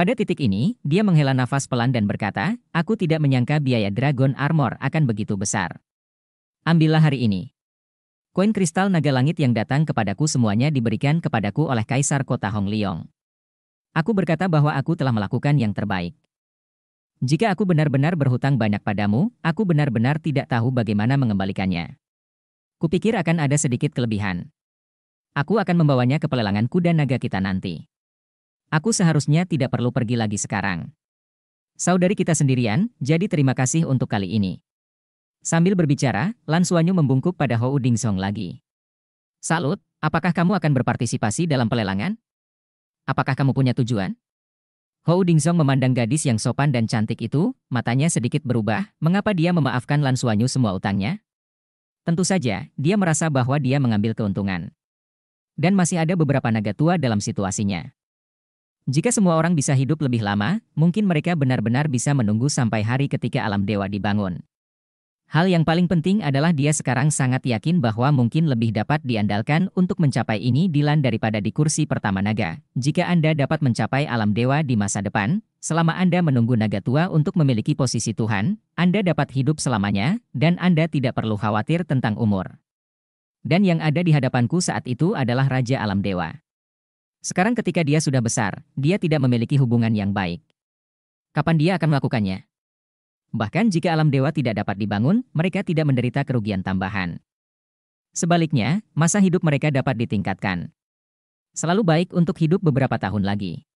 Speaker 1: Pada titik ini, dia menghela nafas pelan dan berkata, aku tidak menyangka biaya Dragon Armor akan begitu besar. Ambillah hari ini. Koin kristal naga langit yang datang kepadaku semuanya diberikan kepadaku oleh Kaisar Kota Hong Leong. Aku berkata bahwa aku telah melakukan yang terbaik. Jika aku benar-benar berhutang banyak padamu, aku benar-benar tidak tahu bagaimana mengembalikannya. Kupikir akan ada sedikit kelebihan. Aku akan membawanya ke pelelangan kuda naga kita nanti. Aku seharusnya tidak perlu pergi lagi sekarang. Saudari kita sendirian, jadi terima kasih untuk kali ini. Sambil berbicara, Lan Suanyu membungkuk pada Hou Song lagi. Salut, apakah kamu akan berpartisipasi dalam pelelangan? Apakah kamu punya tujuan? Hou Song memandang gadis yang sopan dan cantik itu, matanya sedikit berubah, mengapa dia memaafkan Lan Suanyu semua utangnya? Tentu saja, dia merasa bahwa dia mengambil keuntungan. Dan masih ada beberapa naga tua dalam situasinya. Jika semua orang bisa hidup lebih lama, mungkin mereka benar-benar bisa menunggu sampai hari ketika alam dewa dibangun. Hal yang paling penting adalah dia sekarang sangat yakin bahwa mungkin lebih dapat diandalkan untuk mencapai ini Dilan daripada di kursi pertama naga. Jika Anda dapat mencapai alam dewa di masa depan, selama Anda menunggu naga tua untuk memiliki posisi Tuhan, Anda dapat hidup selamanya, dan Anda tidak perlu khawatir tentang umur. Dan yang ada di hadapanku saat itu adalah Raja Alam Dewa. Sekarang ketika dia sudah besar, dia tidak memiliki hubungan yang baik. Kapan dia akan melakukannya? Bahkan jika alam dewa tidak dapat dibangun, mereka tidak menderita kerugian tambahan. Sebaliknya, masa hidup mereka dapat ditingkatkan. Selalu baik untuk hidup beberapa tahun lagi.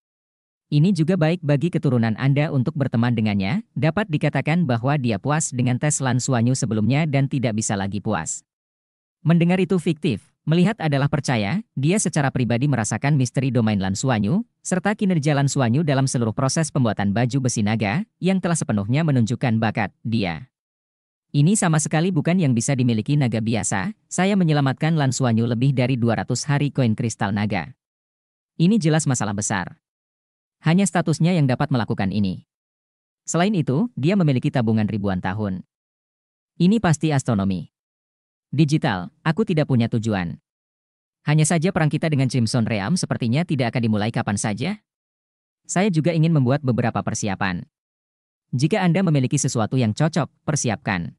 Speaker 1: Ini juga baik bagi keturunan Anda untuk berteman dengannya, dapat dikatakan bahwa dia puas dengan tes Lan sebelumnya dan tidak bisa lagi puas. Mendengar itu fiktif, Melihat adalah percaya, dia secara pribadi merasakan misteri domain Lansuanyu serta kinerja Lansuanyu dalam seluruh proses pembuatan baju besi naga, yang telah sepenuhnya menunjukkan bakat dia. Ini sama sekali bukan yang bisa dimiliki naga biasa, saya menyelamatkan Lansuanyu lebih dari 200 hari koin kristal naga. Ini jelas masalah besar. Hanya statusnya yang dapat melakukan ini. Selain itu, dia memiliki tabungan ribuan tahun. Ini pasti astronomi. Digital, aku tidak punya tujuan. Hanya saja perang kita dengan Crimson Realm sepertinya tidak akan dimulai kapan saja. Saya juga ingin membuat beberapa persiapan. Jika Anda memiliki sesuatu yang cocok, persiapkan.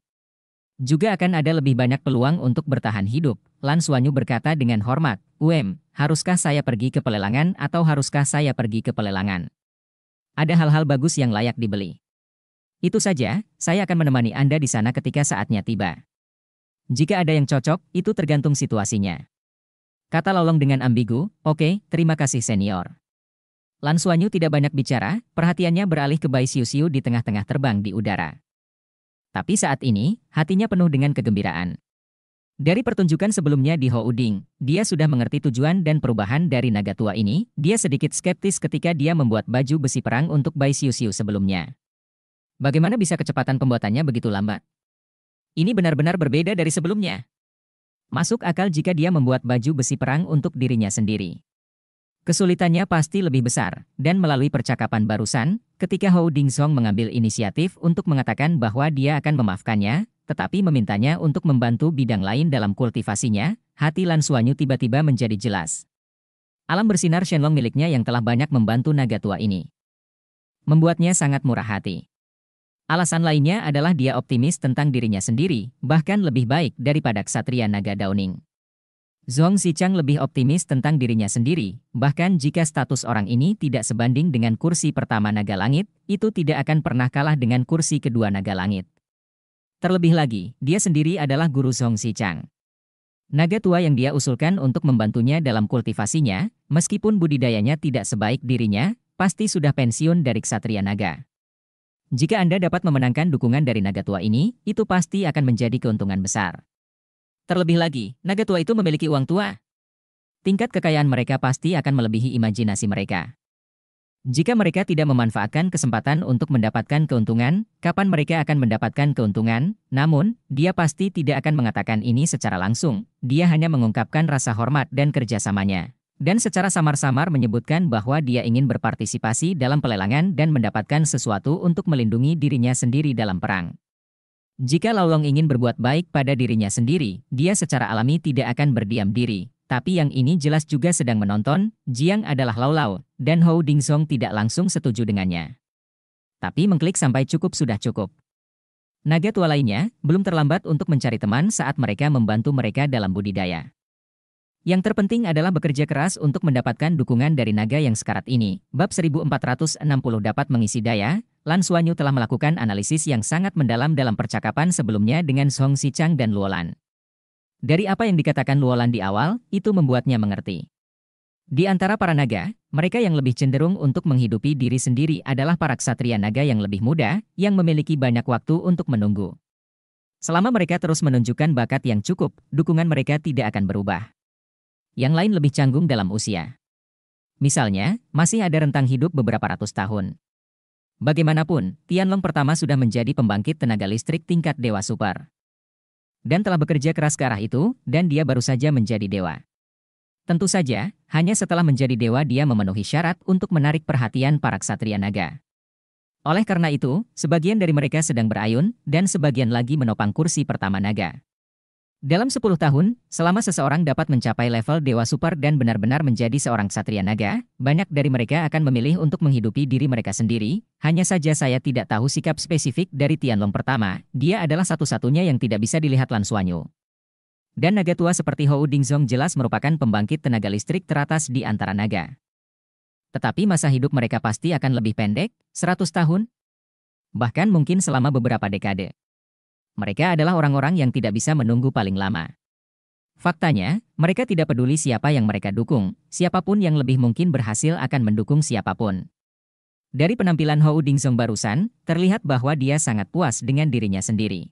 Speaker 1: Juga akan ada lebih banyak peluang untuk bertahan hidup. Lan Suanyu berkata dengan hormat, UM, haruskah saya pergi ke pelelangan atau haruskah saya pergi ke pelelangan? Ada hal-hal bagus yang layak dibeli. Itu saja, saya akan menemani Anda di sana ketika saatnya tiba. Jika ada yang cocok, itu tergantung situasinya. Kata Lolong dengan ambigu, oke, okay, terima kasih senior. Lan Suanyu tidak banyak bicara, perhatiannya beralih ke Bai Siu Siu di tengah-tengah terbang di udara. Tapi saat ini, hatinya penuh dengan kegembiraan. Dari pertunjukan sebelumnya di Ho Uding, dia sudah mengerti tujuan dan perubahan dari naga tua ini, dia sedikit skeptis ketika dia membuat baju besi perang untuk Bai Siu Siu sebelumnya. Bagaimana bisa kecepatan pembuatannya begitu lambat? Ini benar-benar berbeda dari sebelumnya. Masuk akal jika dia membuat baju besi perang untuk dirinya sendiri. Kesulitannya pasti lebih besar, dan melalui percakapan barusan, ketika Hou Ding Song mengambil inisiatif untuk mengatakan bahwa dia akan memaafkannya, tetapi memintanya untuk membantu bidang lain dalam kultivasinya, hati Lan Suanyu tiba-tiba menjadi jelas. Alam bersinar Shenlong miliknya yang telah banyak membantu naga tua ini. Membuatnya sangat murah hati. Alasan lainnya adalah dia optimis tentang dirinya sendiri, bahkan lebih baik daripada Ksatria Naga Downing. Zhong Zichang lebih optimis tentang dirinya sendiri, bahkan jika status orang ini tidak sebanding dengan kursi pertama Naga Langit, itu tidak akan pernah kalah dengan kursi kedua Naga Langit. Terlebih lagi, dia sendiri adalah guru Zhong Zichang. Naga tua yang dia usulkan untuk membantunya dalam kultivasinya, meskipun budidayanya tidak sebaik dirinya, pasti sudah pensiun dari Ksatria Naga. Jika Anda dapat memenangkan dukungan dari naga tua ini, itu pasti akan menjadi keuntungan besar. Terlebih lagi, naga tua itu memiliki uang tua. Tingkat kekayaan mereka pasti akan melebihi imajinasi mereka. Jika mereka tidak memanfaatkan kesempatan untuk mendapatkan keuntungan, kapan mereka akan mendapatkan keuntungan? Namun, dia pasti tidak akan mengatakan ini secara langsung. Dia hanya mengungkapkan rasa hormat dan kerjasamanya dan secara samar-samar menyebutkan bahwa dia ingin berpartisipasi dalam pelelangan dan mendapatkan sesuatu untuk melindungi dirinya sendiri dalam perang. Jika Long ingin berbuat baik pada dirinya sendiri, dia secara alami tidak akan berdiam diri. Tapi yang ini jelas juga sedang menonton, Jiang adalah Lau, dan Hou Song tidak langsung setuju dengannya. Tapi mengklik sampai cukup sudah cukup. Naga tua lainnya, belum terlambat untuk mencari teman saat mereka membantu mereka dalam budidaya. Yang terpenting adalah bekerja keras untuk mendapatkan dukungan dari naga yang sekarat ini. Bab 1460 dapat mengisi daya, Lan Suanyu telah melakukan analisis yang sangat mendalam dalam percakapan sebelumnya dengan Song Sichang dan Luolan. Dari apa yang dikatakan Luolan di awal, itu membuatnya mengerti. Di antara para naga, mereka yang lebih cenderung untuk menghidupi diri sendiri adalah para ksatria naga yang lebih muda, yang memiliki banyak waktu untuk menunggu. Selama mereka terus menunjukkan bakat yang cukup, dukungan mereka tidak akan berubah yang lain lebih canggung dalam usia. Misalnya, masih ada rentang hidup beberapa ratus tahun. Bagaimanapun, Tianlong pertama sudah menjadi pembangkit tenaga listrik tingkat dewa super. Dan telah bekerja keras ke arah itu, dan dia baru saja menjadi dewa. Tentu saja, hanya setelah menjadi dewa dia memenuhi syarat untuk menarik perhatian para ksatria naga. Oleh karena itu, sebagian dari mereka sedang berayun, dan sebagian lagi menopang kursi pertama naga. Dalam 10 tahun, selama seseorang dapat mencapai level Dewa Super dan benar-benar menjadi seorang Satria Naga, banyak dari mereka akan memilih untuk menghidupi diri mereka sendiri, hanya saja saya tidak tahu sikap spesifik dari Tianlong pertama, dia adalah satu-satunya yang tidak bisa dilihat Lansuanyu. Dan naga tua seperti Hou Dingzong jelas merupakan pembangkit tenaga listrik teratas di antara naga. Tetapi masa hidup mereka pasti akan lebih pendek, 100 tahun, bahkan mungkin selama beberapa dekade. Mereka adalah orang-orang yang tidak bisa menunggu paling lama. Faktanya, mereka tidak peduli siapa yang mereka dukung, siapapun yang lebih mungkin berhasil akan mendukung siapapun. Dari penampilan Hou Dingzong barusan, terlihat bahwa dia sangat puas dengan dirinya sendiri.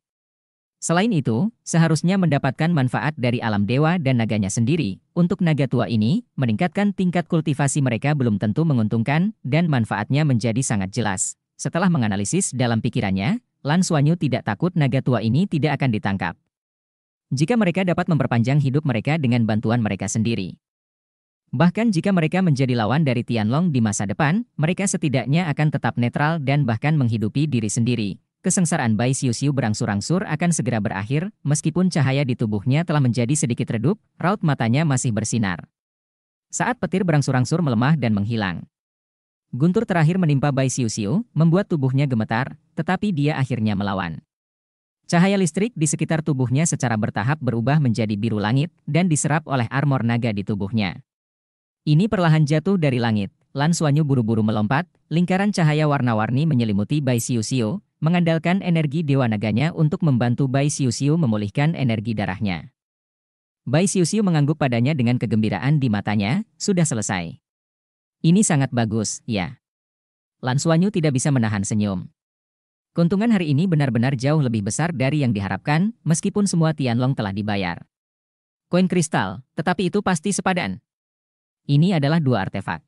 Speaker 1: Selain itu, seharusnya mendapatkan manfaat dari alam dewa dan naganya sendiri. Untuk naga tua ini, meningkatkan tingkat kultivasi mereka belum tentu menguntungkan, dan manfaatnya menjadi sangat jelas. Setelah menganalisis dalam pikirannya, Lan Suanyu tidak takut naga tua ini tidak akan ditangkap. Jika mereka dapat memperpanjang hidup mereka dengan bantuan mereka sendiri. Bahkan jika mereka menjadi lawan dari Tianlong di masa depan, mereka setidaknya akan tetap netral dan bahkan menghidupi diri sendiri. Kesengsaraan Bai Xiuxiu berangsur-angsur akan segera berakhir, meskipun cahaya di tubuhnya telah menjadi sedikit redup, raut matanya masih bersinar. Saat petir berangsur-angsur melemah dan menghilang. Guntur terakhir menimpa Bai Xiu membuat tubuhnya gemetar, tetapi dia akhirnya melawan. Cahaya listrik di sekitar tubuhnya secara bertahap berubah menjadi biru langit dan diserap oleh armor naga di tubuhnya. Ini perlahan jatuh dari langit. Lan Suanyu buru-buru melompat, lingkaran cahaya warna-warni menyelimuti Bai Xiu mengandalkan energi dewa naganya untuk membantu Bai Xiu memulihkan energi darahnya. Bai Xiu mengangguk padanya dengan kegembiraan di matanya, sudah selesai. Ini sangat bagus, ya. Lansuanyu tidak bisa menahan senyum. Keuntungan hari ini benar-benar jauh lebih besar dari yang diharapkan, meskipun semua Tianlong telah dibayar. Koin kristal, tetapi itu pasti sepadan. Ini adalah dua artefak.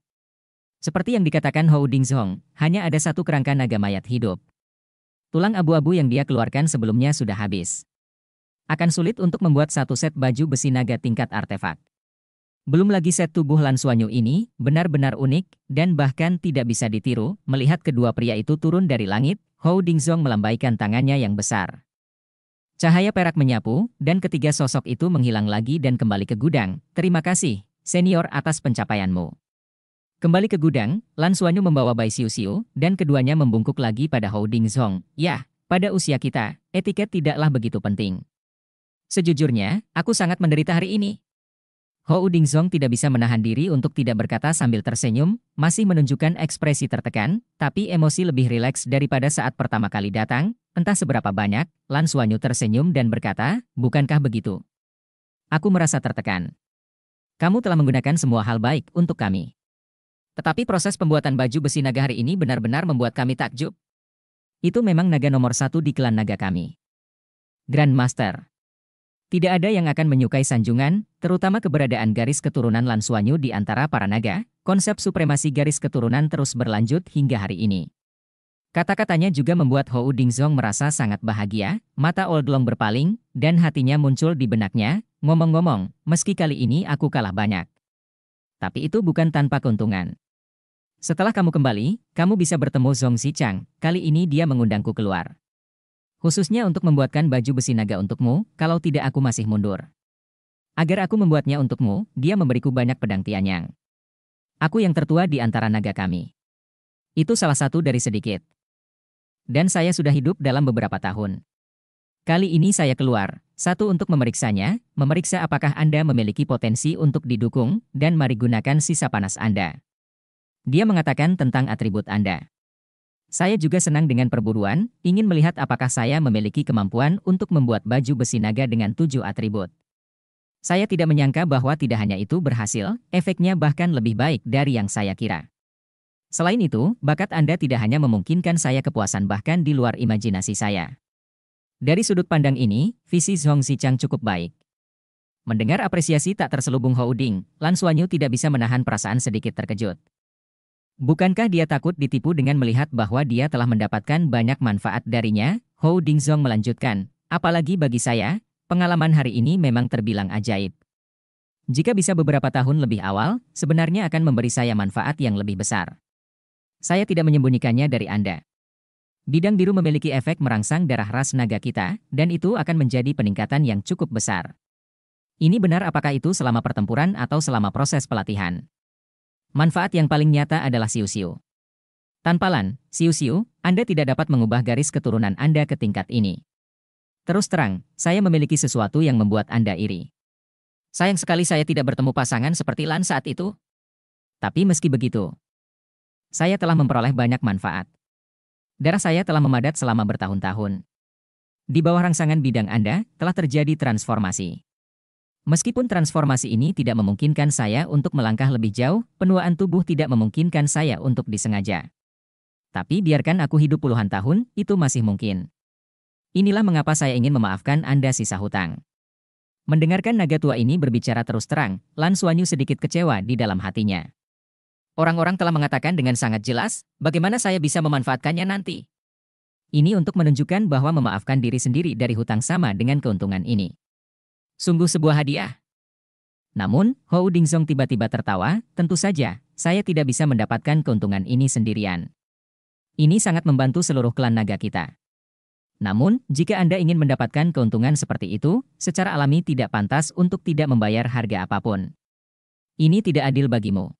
Speaker 1: Seperti yang dikatakan Hou Dingzhong, hanya ada satu kerangka naga mayat hidup. Tulang abu-abu yang dia keluarkan sebelumnya sudah habis. Akan sulit untuk membuat satu set baju besi naga tingkat artefak. Belum lagi set tubuh Lansuanyu ini benar-benar unik dan bahkan tidak bisa ditiru. Melihat kedua pria itu turun dari langit, Hou Dingzong melambaikan tangannya yang besar. Cahaya perak menyapu dan ketiga sosok itu menghilang lagi dan kembali ke gudang. Terima kasih, senior atas pencapaianmu. Kembali ke gudang, Lansuanyu membawa Bai Xiu Xiu dan keduanya membungkuk lagi pada Hou Dingzong. Yah, pada usia kita, etiket tidaklah begitu penting. Sejujurnya, aku sangat menderita hari ini, Ho Dingzong tidak bisa menahan diri untuk tidak berkata sambil tersenyum, masih menunjukkan ekspresi tertekan, tapi emosi lebih rileks daripada saat pertama kali datang, entah seberapa banyak, Lan Suanyu tersenyum dan berkata, bukankah begitu? Aku merasa tertekan. Kamu telah menggunakan semua hal baik untuk kami. Tetapi proses pembuatan baju besi naga hari ini benar-benar membuat kami takjub. Itu memang naga nomor satu di klan naga kami. Grandmaster. Tidak ada yang akan menyukai sanjungan, terutama keberadaan garis keturunan Lansuanyu di antara para naga, konsep supremasi garis keturunan terus berlanjut hingga hari ini. Kata-katanya juga membuat Hou Dingzong merasa sangat bahagia, mata old Long berpaling, dan hatinya muncul di benaknya, ngomong-ngomong, meski kali ini aku kalah banyak. Tapi itu bukan tanpa keuntungan. Setelah kamu kembali, kamu bisa bertemu Zong Zichang, kali ini dia mengundangku keluar. Khususnya untuk membuatkan baju besi naga untukmu, kalau tidak aku masih mundur. Agar aku membuatnya untukmu, dia memberiku banyak pedang tianyang. Aku yang tertua di antara naga kami. Itu salah satu dari sedikit. Dan saya sudah hidup dalam beberapa tahun. Kali ini saya keluar, satu untuk memeriksanya, memeriksa apakah Anda memiliki potensi untuk didukung, dan mari gunakan sisa panas Anda. Dia mengatakan tentang atribut Anda. Saya juga senang dengan perburuan, ingin melihat apakah saya memiliki kemampuan untuk membuat baju besi naga dengan tujuh atribut. Saya tidak menyangka bahwa tidak hanya itu berhasil, efeknya bahkan lebih baik dari yang saya kira. Selain itu, bakat Anda tidak hanya memungkinkan saya kepuasan bahkan di luar imajinasi saya. Dari sudut pandang ini, visi Zhong Zichang cukup baik. Mendengar apresiasi tak terselubung Houding, Lan Suanyu tidak bisa menahan perasaan sedikit terkejut. Bukankah dia takut ditipu dengan melihat bahwa dia telah mendapatkan banyak manfaat darinya? Hou Dingzong melanjutkan, apalagi bagi saya, pengalaman hari ini memang terbilang ajaib. Jika bisa beberapa tahun lebih awal, sebenarnya akan memberi saya manfaat yang lebih besar. Saya tidak menyembunyikannya dari Anda. Bidang biru memiliki efek merangsang darah ras naga kita, dan itu akan menjadi peningkatan yang cukup besar. Ini benar apakah itu selama pertempuran atau selama proses pelatihan? Manfaat yang paling nyata adalah siu-siu. Tanpa lan, siu-siu, Anda tidak dapat mengubah garis keturunan Anda ke tingkat ini. Terus terang, saya memiliki sesuatu yang membuat Anda iri. Sayang sekali saya tidak bertemu pasangan seperti Lan saat itu. Tapi meski begitu, saya telah memperoleh banyak manfaat. Darah saya telah memadat selama bertahun-tahun. Di bawah rangsangan bidang Anda, telah terjadi transformasi. Meskipun transformasi ini tidak memungkinkan saya untuk melangkah lebih jauh, penuaan tubuh tidak memungkinkan saya untuk disengaja. Tapi biarkan aku hidup puluhan tahun, itu masih mungkin. Inilah mengapa saya ingin memaafkan Anda sisa hutang. Mendengarkan naga tua ini berbicara terus terang, Lan Suanyu sedikit kecewa di dalam hatinya. Orang-orang telah mengatakan dengan sangat jelas, bagaimana saya bisa memanfaatkannya nanti. Ini untuk menunjukkan bahwa memaafkan diri sendiri dari hutang sama dengan keuntungan ini. Sungguh sebuah hadiah. Namun, Hou Dingzong tiba-tiba tertawa, tentu saja, saya tidak bisa mendapatkan keuntungan ini sendirian. Ini sangat membantu seluruh klan naga kita. Namun, jika Anda ingin mendapatkan keuntungan seperti itu, secara alami tidak pantas untuk tidak membayar harga apapun. Ini tidak adil bagimu.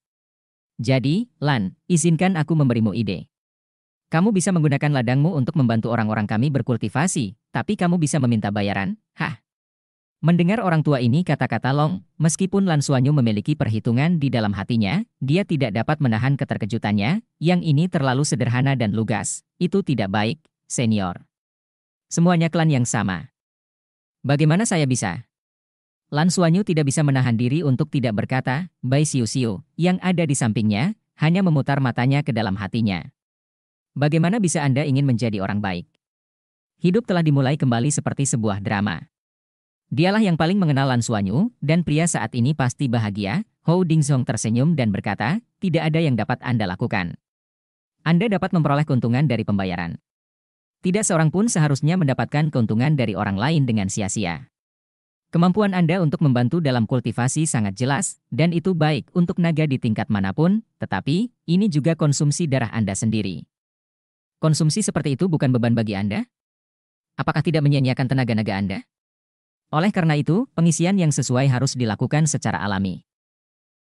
Speaker 1: Jadi, Lan, izinkan aku memberimu ide. Kamu bisa menggunakan ladangmu untuk membantu orang-orang kami berkultivasi, tapi kamu bisa meminta bayaran? Hah, Mendengar orang tua ini kata-kata Long, meskipun Lan Suanyu memiliki perhitungan di dalam hatinya, dia tidak dapat menahan keterkejutannya, yang ini terlalu sederhana dan lugas. Itu tidak baik, senior. Semuanya klan yang sama. Bagaimana saya bisa? Lan Suanyu tidak bisa menahan diri untuk tidak berkata, Bai Siu Siu, yang ada di sampingnya, hanya memutar matanya ke dalam hatinya. Bagaimana bisa Anda ingin menjadi orang baik? Hidup telah dimulai kembali seperti sebuah drama. Dialah yang paling mengenal Lan Suanyu, dan pria saat ini pasti bahagia, Hou Dingzong tersenyum dan berkata, tidak ada yang dapat Anda lakukan. Anda dapat memperoleh keuntungan dari pembayaran. Tidak seorang pun seharusnya mendapatkan keuntungan dari orang lain dengan sia-sia. Kemampuan Anda untuk membantu dalam kultivasi sangat jelas, dan itu baik untuk naga di tingkat manapun, tetapi ini juga konsumsi darah Anda sendiri. Konsumsi seperti itu bukan beban bagi Anda? Apakah tidak menyia-nyiakan tenaga naga Anda? Oleh karena itu, pengisian yang sesuai harus dilakukan secara alami.